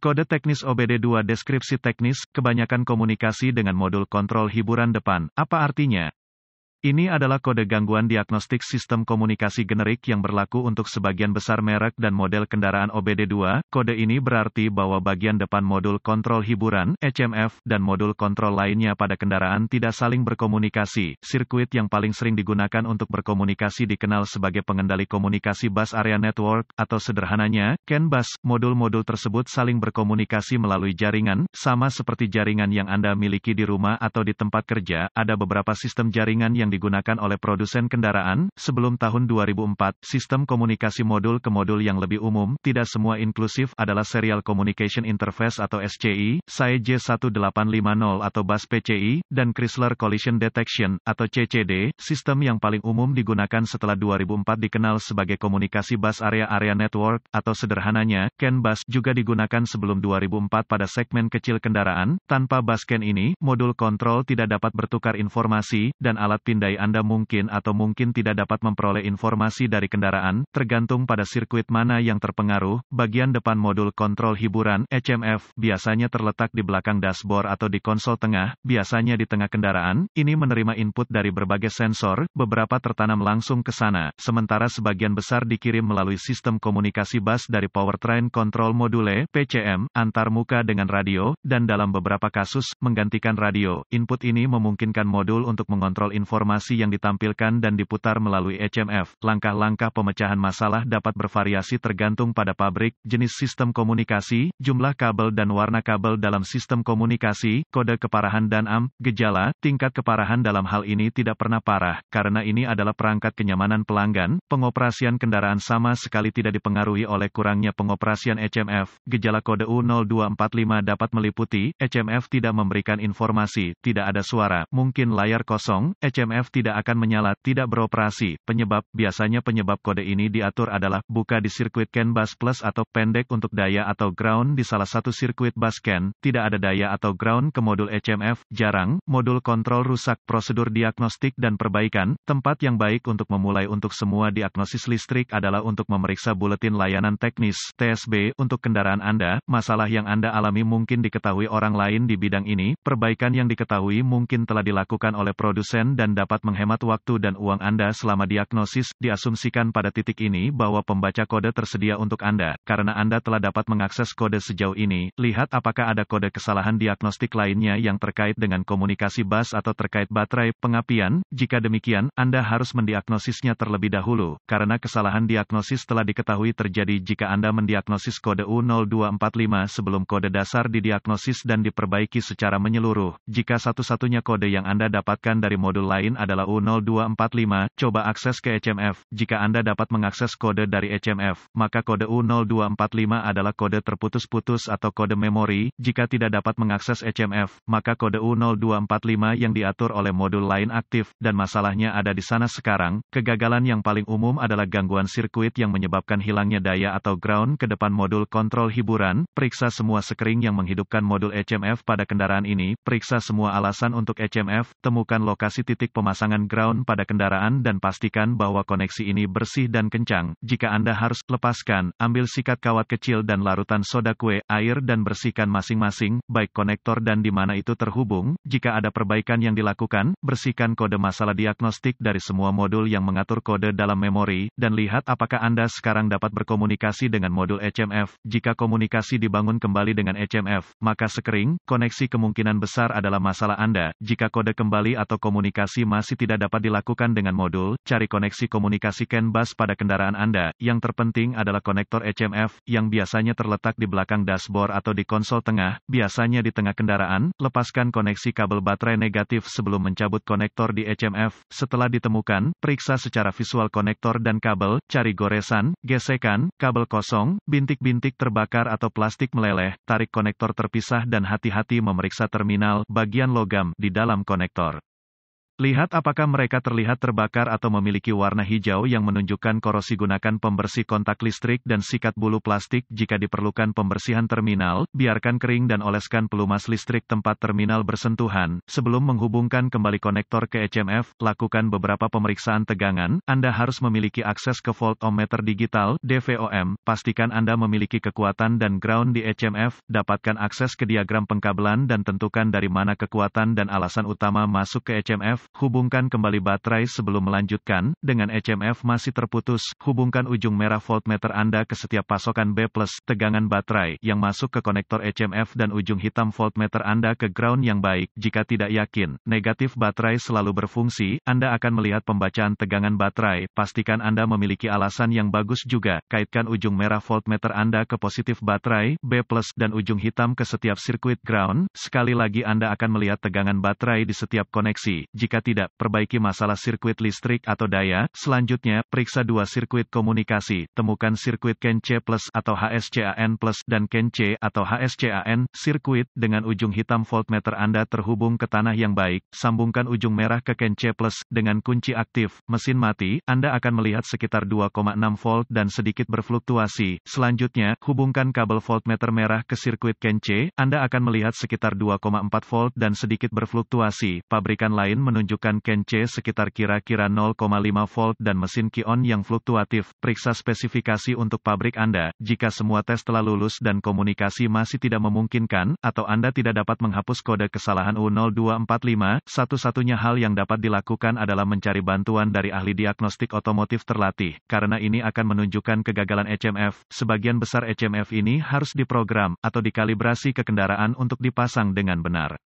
Kode teknis OBD2 Deskripsi teknis, kebanyakan komunikasi dengan modul kontrol hiburan depan, apa artinya? Ini adalah kode gangguan diagnostik sistem komunikasi generik yang berlaku untuk sebagian besar merek dan model kendaraan OBD2. Kode ini berarti bahwa bagian depan modul kontrol hiburan (HMF) dan modul kontrol lainnya pada kendaraan tidak saling berkomunikasi. Sirkuit yang paling sering digunakan untuk berkomunikasi dikenal sebagai pengendali komunikasi bus area network atau sederhananya CAN bus. Modul-modul tersebut saling berkomunikasi melalui jaringan, sama seperti jaringan yang Anda miliki di rumah atau di tempat kerja. Ada beberapa sistem jaringan yang yang digunakan oleh produsen kendaraan. Sebelum tahun 2004, sistem komunikasi modul ke modul yang lebih umum, tidak semua inklusif, adalah Serial Communication Interface atau SCI, SAE J1850 atau BAS PCI, dan Chrysler Collision Detection, atau CCD. Sistem yang paling umum digunakan setelah 2004 dikenal sebagai komunikasi BAS Area Area Network, atau sederhananya, CAN BAS, juga digunakan sebelum 2004 pada segmen kecil kendaraan. Tanpa BAS CAN ini, modul kontrol tidak dapat bertukar informasi, dan alat pindah pandai Anda mungkin atau mungkin tidak dapat memperoleh informasi dari kendaraan, tergantung pada sirkuit mana yang terpengaruh. Bagian depan modul kontrol hiburan (HMF) biasanya terletak di belakang dashboard atau di konsol tengah, biasanya di tengah kendaraan. Ini menerima input dari berbagai sensor, beberapa tertanam langsung ke sana, sementara sebagian besar dikirim melalui sistem komunikasi bus dari powertrain control module (PCM) antar muka dengan radio dan dalam beberapa kasus menggantikan radio. Input ini memungkinkan modul untuk mengontrol informasi informasi yang ditampilkan dan diputar melalui HMF. Langkah-langkah pemecahan masalah dapat bervariasi tergantung pada pabrik, jenis sistem komunikasi, jumlah kabel dan warna kabel dalam sistem komunikasi, kode keparahan dan AM, gejala, tingkat keparahan dalam hal ini tidak pernah parah, karena ini adalah perangkat kenyamanan pelanggan, pengoperasian kendaraan sama sekali tidak dipengaruhi oleh kurangnya pengoperasian HMF. Gejala kode U0245 dapat meliputi, HMF tidak memberikan informasi, tidak ada suara, mungkin layar kosong, HMF tidak akan menyala, tidak beroperasi. Penyebab, biasanya penyebab kode ini diatur adalah, buka di sirkuit CAN bus plus atau pendek untuk daya atau ground di salah satu sirkuit bus CAN, tidak ada daya atau ground ke modul HMF, jarang, modul kontrol rusak, prosedur diagnostik dan perbaikan, tempat yang baik untuk memulai untuk semua diagnosis listrik adalah untuk memeriksa buletin layanan teknis, TSB, untuk kendaraan Anda, masalah yang Anda alami mungkin diketahui orang lain di bidang ini, perbaikan yang diketahui mungkin telah dilakukan oleh produsen dan dapat dapat menghemat waktu dan uang Anda selama diagnosis, diasumsikan pada titik ini bahwa pembaca kode tersedia untuk Anda, karena Anda telah dapat mengakses kode sejauh ini, lihat apakah ada kode kesalahan diagnostik lainnya yang terkait dengan komunikasi bus atau terkait baterai, pengapian, jika demikian, Anda harus mendiagnosisnya terlebih dahulu, karena kesalahan diagnosis telah diketahui terjadi jika Anda mendiagnosis kode U0245 sebelum kode dasar didiagnosis dan diperbaiki secara menyeluruh, jika satu-satunya kode yang Anda dapatkan dari modul lain adalah U0245, coba akses ke HMF. Jika Anda dapat mengakses kode dari HMF, maka kode U0245 adalah kode terputus-putus atau kode memori. Jika tidak dapat mengakses HMF, maka kode U0245 yang diatur oleh modul lain aktif, dan masalahnya ada di sana sekarang. Kegagalan yang paling umum adalah gangguan sirkuit yang menyebabkan hilangnya daya atau ground ke depan modul kontrol hiburan. Periksa semua sekering yang menghidupkan modul HMF pada kendaraan ini, periksa semua alasan untuk HMF, temukan lokasi titik pemasangan ground pada kendaraan dan pastikan bahwa koneksi ini bersih dan kencang. Jika Anda harus lepaskan, ambil sikat kawat kecil dan larutan soda kue, air dan bersihkan masing-masing, baik konektor dan di mana itu terhubung. Jika ada perbaikan yang dilakukan, bersihkan kode masalah diagnostik dari semua modul yang mengatur kode dalam memori, dan lihat apakah Anda sekarang dapat berkomunikasi dengan modul HMF. Jika komunikasi dibangun kembali dengan HMF, maka sekering, koneksi kemungkinan besar adalah masalah Anda. Jika kode kembali atau komunikasi masih tidak dapat dilakukan dengan modul, cari koneksi komunikasi CAN bus pada kendaraan Anda. Yang terpenting adalah konektor HMF, yang biasanya terletak di belakang dashboard atau di konsol tengah, biasanya di tengah kendaraan. Lepaskan koneksi kabel baterai negatif sebelum mencabut konektor di HMF. Setelah ditemukan, periksa secara visual konektor dan kabel, cari goresan, gesekan, kabel kosong, bintik-bintik terbakar atau plastik meleleh, tarik konektor terpisah dan hati-hati memeriksa terminal, bagian logam, di dalam konektor. Lihat apakah mereka terlihat terbakar atau memiliki warna hijau yang menunjukkan korosi gunakan pembersih kontak listrik dan sikat bulu plastik jika diperlukan pembersihan terminal, biarkan kering dan oleskan pelumas listrik tempat terminal bersentuhan. Sebelum menghubungkan kembali konektor ke HMF, lakukan beberapa pemeriksaan tegangan, Anda harus memiliki akses ke voltometer digital, DVOM, pastikan Anda memiliki kekuatan dan ground di HMF, dapatkan akses ke diagram pengkabelan dan tentukan dari mana kekuatan dan alasan utama masuk ke HMF, Hubungkan kembali baterai sebelum melanjutkan, dengan HMF masih terputus, hubungkan ujung merah voltmeter Anda ke setiap pasokan B+, tegangan baterai, yang masuk ke konektor HMF dan ujung hitam voltmeter Anda ke ground yang baik. Jika tidak yakin, negatif baterai selalu berfungsi, Anda akan melihat pembacaan tegangan baterai, pastikan Anda memiliki alasan yang bagus juga, kaitkan ujung merah voltmeter Anda ke positif baterai, B+, dan ujung hitam ke setiap sirkuit ground, sekali lagi Anda akan melihat tegangan baterai di setiap koneksi, jika tidak, perbaiki masalah sirkuit listrik atau daya. Selanjutnya, periksa dua sirkuit komunikasi, temukan sirkuit KenC+ plus atau HSCAN plus dan KenC atau HSCAN, sirkuit, dengan ujung hitam voltmeter Anda terhubung ke tanah yang baik, sambungkan ujung merah ke KenC+ plus, dengan kunci aktif, mesin mati, Anda akan melihat sekitar 2,6 volt dan sedikit berfluktuasi. Selanjutnya, hubungkan kabel voltmeter merah ke sirkuit KenC. Anda akan melihat sekitar 2,4 volt dan sedikit berfluktuasi. Pabrikan lain menunjukkan menunjukkan kenche sekitar kira-kira 0,5 volt dan mesin kion yang fluktuatif. Periksa spesifikasi untuk pabrik Anda. Jika semua tes telah lulus dan komunikasi masih tidak memungkinkan, atau Anda tidak dapat menghapus kode kesalahan U0245, satu-satunya hal yang dapat dilakukan adalah mencari bantuan dari ahli diagnostik otomotif terlatih, karena ini akan menunjukkan kegagalan HMF. Sebagian besar HMF ini harus diprogram atau dikalibrasi ke kendaraan untuk dipasang dengan benar.